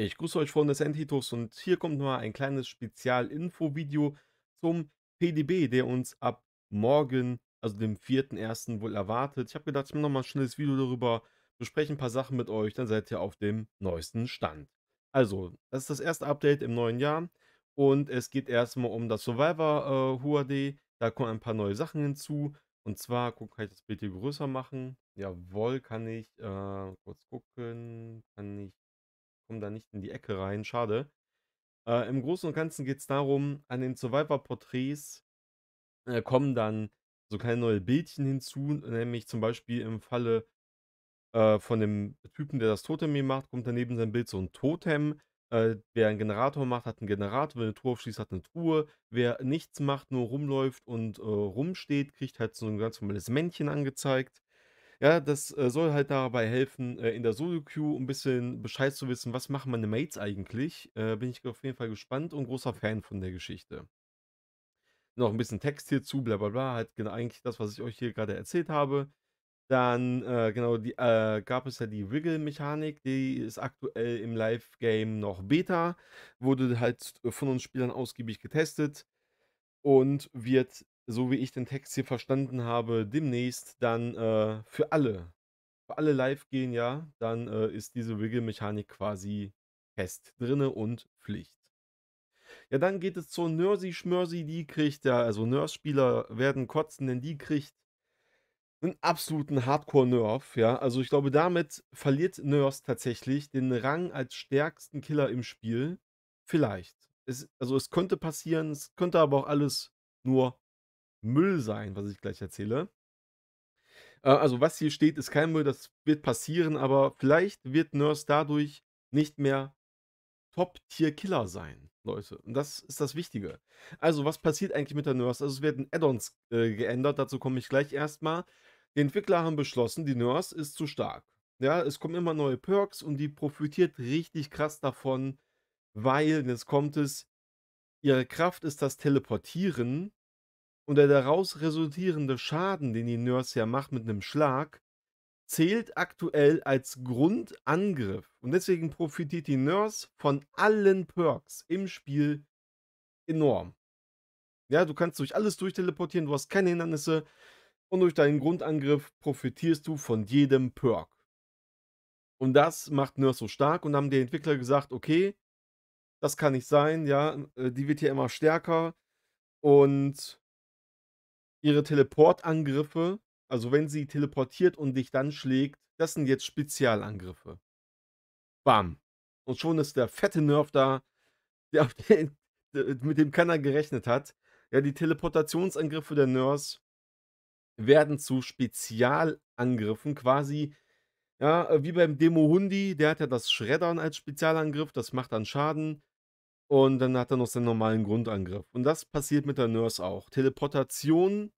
Ich grüße euch Freunde des Endhitos und hier kommt mal ein kleines Spezial-Info-Video zum PDB, der uns ab morgen, also dem 4.1. wohl erwartet. Ich habe gedacht, ich mache nochmal ein schnelles Video darüber, bespreche ein paar Sachen mit euch, dann seid ihr auf dem neuesten Stand. Also, das ist das erste Update im neuen Jahr und es geht erstmal um das Survivor äh, HUAD. Da kommen ein paar neue Sachen hinzu und zwar, guck, kann ich das Bild hier größer machen? Jawohl, kann ich. Äh, kurz gucken, kann ich komme da nicht in die Ecke rein, schade. Äh, Im Großen und Ganzen geht es darum, an den Survivor-Porträts äh, kommen dann so kleine neue Bildchen hinzu, nämlich zum Beispiel im Falle äh, von dem Typen, der das Totem hier macht, kommt daneben sein Bild so ein Totem. Äh, wer einen Generator macht, hat einen Generator, wer eine Truhe aufschließt, hat eine Truhe. Wer nichts macht, nur rumläuft und äh, rumsteht, kriegt halt so ein ganz normales Männchen angezeigt. Ja, das äh, soll halt dabei helfen, äh, in der Solo-Queue ein bisschen Bescheid zu wissen, was machen meine Mates eigentlich. Äh, bin ich auf jeden Fall gespannt und großer Fan von der Geschichte. Noch ein bisschen Text hierzu, bla bla bla, halt genau eigentlich das, was ich euch hier gerade erzählt habe. Dann, äh, genau, die, äh, gab es ja die Wiggle-Mechanik, die ist aktuell im Live-Game noch Beta, wurde halt äh, von uns Spielern ausgiebig getestet und wird so wie ich den Text hier verstanden habe, demnächst dann äh, für alle, für alle live gehen, ja, dann äh, ist diese Wiggle-Mechanik quasi fest drinne und Pflicht. Ja, dann geht es zur Nursi Schmörsi, die kriegt ja, also Nurse-Spieler werden kotzen, denn die kriegt einen absoluten Hardcore-Nerf, ja. Also ich glaube, damit verliert Nurse tatsächlich den Rang als stärksten Killer im Spiel. Vielleicht. Es, also es könnte passieren, es könnte aber auch alles nur Müll sein, was ich gleich erzähle. Äh, also was hier steht, ist kein Müll, das wird passieren, aber vielleicht wird Nurse dadurch nicht mehr Top-Tier-Killer sein, Leute. Und das ist das Wichtige. Also was passiert eigentlich mit der Nurse? Also es werden Add-ons äh, geändert, dazu komme ich gleich erstmal. Die Entwickler haben beschlossen, die Nurse ist zu stark. Ja, es kommen immer neue Perks und die profitiert richtig krass davon, weil, jetzt kommt es, ihre Kraft ist das Teleportieren und der daraus resultierende Schaden, den die Nurse ja macht mit einem Schlag, zählt aktuell als Grundangriff. Und deswegen profitiert die Nurse von allen Perks im Spiel enorm. Ja, du kannst durch alles durchteleportieren, du hast keine Hindernisse und durch deinen Grundangriff profitierst du von jedem Perk. Und das macht Nurse so stark und haben die Entwickler gesagt, okay, das kann nicht sein, ja, äh, die wird hier immer stärker und ihre Teleportangriffe, also wenn sie teleportiert und dich dann schlägt, das sind jetzt Spezialangriffe. Bam. Und schon ist der fette Nerf da, der, den, mit dem keiner gerechnet hat. Ja, die Teleportationsangriffe der Nerfs werden zu Spezialangriffen quasi. Ja, wie beim Demo Hundi, der hat ja das Schreddern als Spezialangriff, das macht dann Schaden. Und dann hat er noch seinen normalen Grundangriff. Und das passiert mit der Nurse auch. Teleportationsangriffe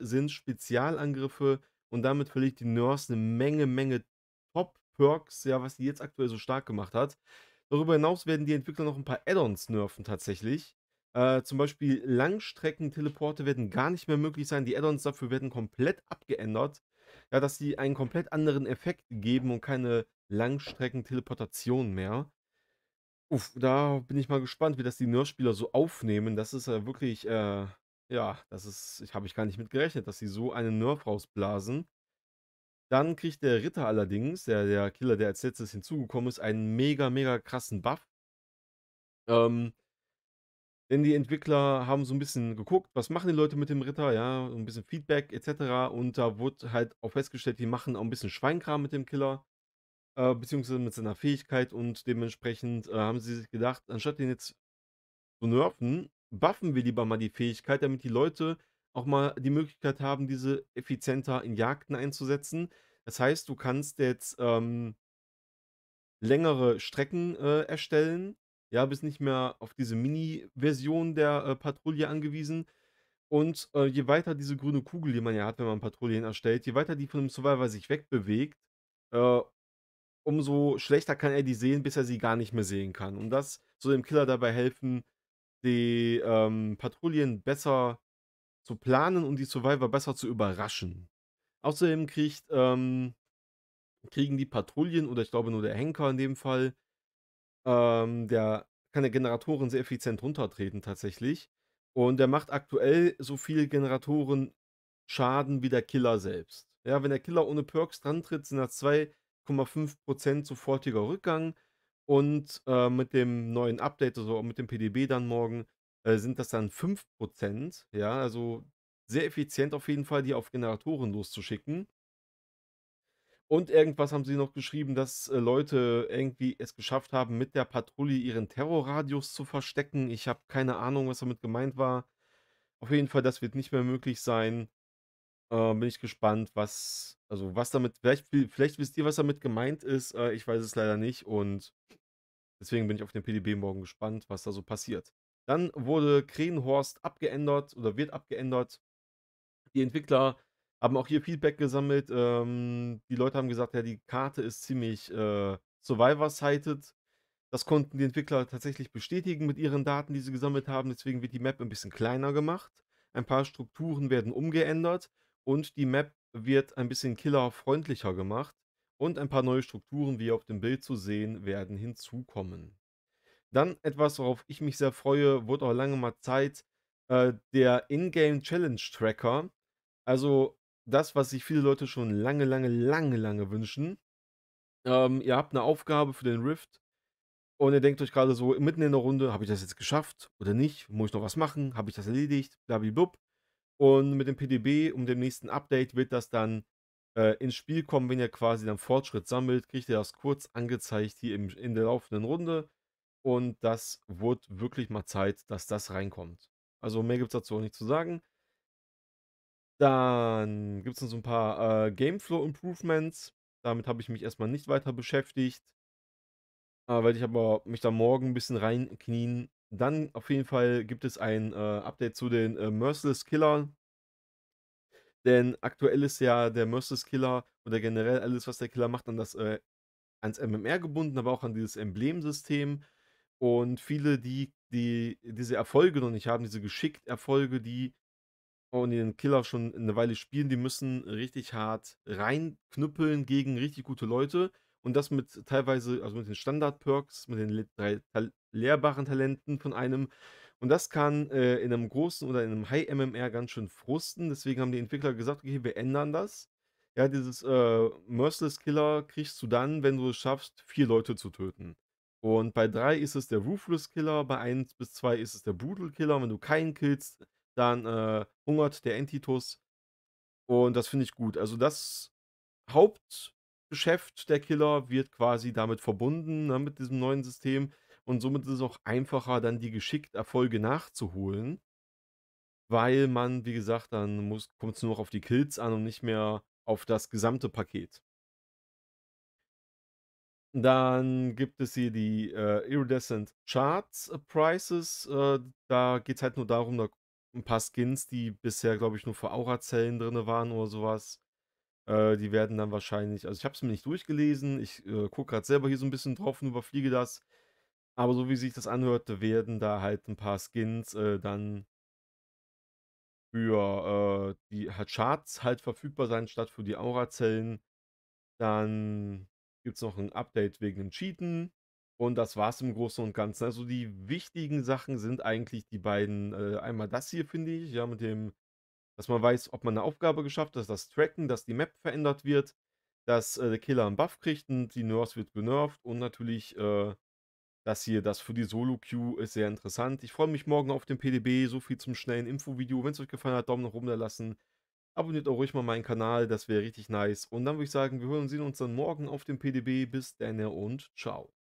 sind Spezialangriffe und damit verliert die Nurse eine Menge, Menge Top-Perks, ja, was sie jetzt aktuell so stark gemacht hat. Darüber hinaus werden die Entwickler noch ein paar Add-ons nerven tatsächlich. Äh, zum Beispiel Langstreckenteleporte werden gar nicht mehr möglich sein. Die Add-ons dafür werden komplett abgeändert. Ja, dass sie einen komplett anderen Effekt geben und keine Langstreckenteleportation mehr. Uff, da bin ich mal gespannt, wie das die Nurse-Spieler so aufnehmen. Das ist ja wirklich, äh, ja, das ist, ich habe ich gar nicht mit gerechnet, dass sie so einen Nerf rausblasen. Dann kriegt der Ritter allerdings, der, der Killer, der als letztes hinzugekommen ist, einen mega, mega krassen Buff. Ähm, denn die Entwickler haben so ein bisschen geguckt, was machen die Leute mit dem Ritter, ja, so ein bisschen Feedback etc. Und da wurde halt auch festgestellt, die machen auch ein bisschen Schweinkram mit dem Killer äh, beziehungsweise mit seiner Fähigkeit und dementsprechend äh, haben sie sich gedacht, anstatt den jetzt zu nerven, buffen wir lieber mal die Fähigkeit, damit die Leute auch mal die Möglichkeit haben, diese effizienter in Jagden einzusetzen. Das heißt, du kannst jetzt ähm, längere Strecken äh, erstellen, ja, bist nicht mehr auf diese Mini-Version der äh, Patrouille angewiesen. Und äh, je weiter diese grüne Kugel, die man ja hat, wenn man Patrouillen erstellt, je weiter die von dem Survivor sich wegbewegt, äh, umso schlechter kann er die sehen, bis er sie gar nicht mehr sehen kann. Und das soll dem Killer dabei helfen, die ähm, Patrouillen besser zu planen und die Survivor besser zu überraschen. Außerdem kriegt, ähm, kriegen die Patrouillen oder ich glaube nur der Henker in dem Fall, ähm, der kann der Generatoren sehr effizient runtertreten tatsächlich. Und der macht aktuell so viel Generatoren Schaden wie der Killer selbst. Ja, wenn der Killer ohne Perks dran tritt, sind das zwei 0,5% sofortiger Rückgang. Und äh, mit dem neuen Update, also mit dem PDB dann morgen, äh, sind das dann 5%. Ja, also sehr effizient auf jeden Fall, die auf Generatoren loszuschicken. Und irgendwas haben sie noch geschrieben, dass äh, Leute irgendwie es geschafft haben, mit der Patrouille ihren Terrorradius zu verstecken. Ich habe keine Ahnung, was damit gemeint war. Auf jeden Fall, das wird nicht mehr möglich sein. Äh, bin ich gespannt, was, also was damit, vielleicht, vielleicht wisst ihr, was damit gemeint ist. Äh, ich weiß es leider nicht und deswegen bin ich auf den PDB morgen gespannt, was da so passiert. Dann wurde Krenhorst abgeändert oder wird abgeändert. Die Entwickler haben auch hier Feedback gesammelt. Ähm, die Leute haben gesagt, ja, die Karte ist ziemlich äh, Survivor-sighted. Das konnten die Entwickler tatsächlich bestätigen mit ihren Daten, die sie gesammelt haben. Deswegen wird die Map ein bisschen kleiner gemacht. Ein paar Strukturen werden umgeändert und die Map wird ein bisschen killerfreundlicher gemacht und ein paar neue Strukturen, wie auf dem Bild zu sehen, werden hinzukommen. Dann etwas, worauf ich mich sehr freue, wurde auch lange mal Zeit, äh, der Ingame Challenge Tracker. Also das, was sich viele Leute schon lange, lange, lange, lange wünschen. Ähm, ihr habt eine Aufgabe für den Rift und ihr denkt euch gerade so mitten in der Runde, habe ich das jetzt geschafft oder nicht? Muss ich noch was machen? Habe ich das erledigt? Blablabla. Und mit dem PDB, und dem nächsten Update, wird das dann äh, ins Spiel kommen, wenn ihr quasi dann Fortschritt sammelt, kriegt ihr das kurz angezeigt hier im, in der laufenden Runde. Und das wurde wirklich mal Zeit, dass das reinkommt. Also mehr gibt es dazu auch nicht zu sagen. Dann gibt es noch so ein paar äh, Gameflow Improvements. Damit habe ich mich erstmal nicht weiter beschäftigt. Äh, werde ich aber mich da morgen ein bisschen reinknien dann auf jeden Fall gibt es ein äh, Update zu den äh, Merciless Killer. Denn aktuell ist ja der Merciless Killer oder generell alles, was der Killer macht, an das äh, ans MMR gebunden, aber auch an dieses Emblemsystem. Und viele, die, die diese Erfolge noch nicht haben, diese geschickt Erfolge, die und den Killer schon eine Weile spielen, die müssen richtig hart reinknüppeln gegen richtig gute Leute. Und das mit teilweise, also mit den Standard-Perks, mit den drei ta lehrbaren Talenten von einem. Und das kann äh, in einem großen oder in einem High-MMR ganz schön frusten. Deswegen haben die Entwickler gesagt, okay, wir ändern das. Ja, dieses äh, Merciless Killer kriegst du dann, wenn du es schaffst, vier Leute zu töten. Und bei drei ist es der Ruthless Killer, bei eins bis zwei ist es der Brutal Killer. wenn du keinen killst, dann äh, hungert der Entitus. Und das finde ich gut. Also das Haupt Geschäft der Killer wird quasi damit verbunden, ne, mit diesem neuen System. Und somit ist es auch einfacher, dann die geschickt Erfolge nachzuholen. Weil man, wie gesagt, dann kommt es nur noch auf die Kills an und nicht mehr auf das gesamte Paket. Dann gibt es hier die äh, Iridescent Charts Prices. Äh, da geht es halt nur darum, da ein paar Skins, die bisher, glaube ich, nur für Aura-Zellen drin waren oder sowas, äh, die werden dann wahrscheinlich, also ich habe es mir nicht durchgelesen, ich äh, gucke gerade selber hier so ein bisschen drauf und überfliege das. Aber so wie sich das anhörte, werden da halt ein paar Skins äh, dann für äh, die Charts halt, halt verfügbar sein, statt für die Aura-Zellen. Dann gibt es noch ein Update wegen dem Cheaten. Und das war es im Großen und Ganzen. Also die wichtigen Sachen sind eigentlich die beiden. Äh, einmal das hier, finde ich, ja, mit dem dass man weiß, ob man eine Aufgabe geschafft hat, das Tracken, dass die Map verändert wird, dass äh, der Killer einen Buff kriegt und die Nurse wird genervt und natürlich äh, das hier, das für die Solo-Queue ist sehr interessant. Ich freue mich morgen auf den PDB, so viel zum schnellen Infovideo. Wenn es euch gefallen hat, Daumen nach oben da lassen. Abonniert auch ruhig mal meinen Kanal, das wäre richtig nice. Und dann würde ich sagen, wir hören und sehen uns dann morgen auf dem PDB. Bis dann und ciao.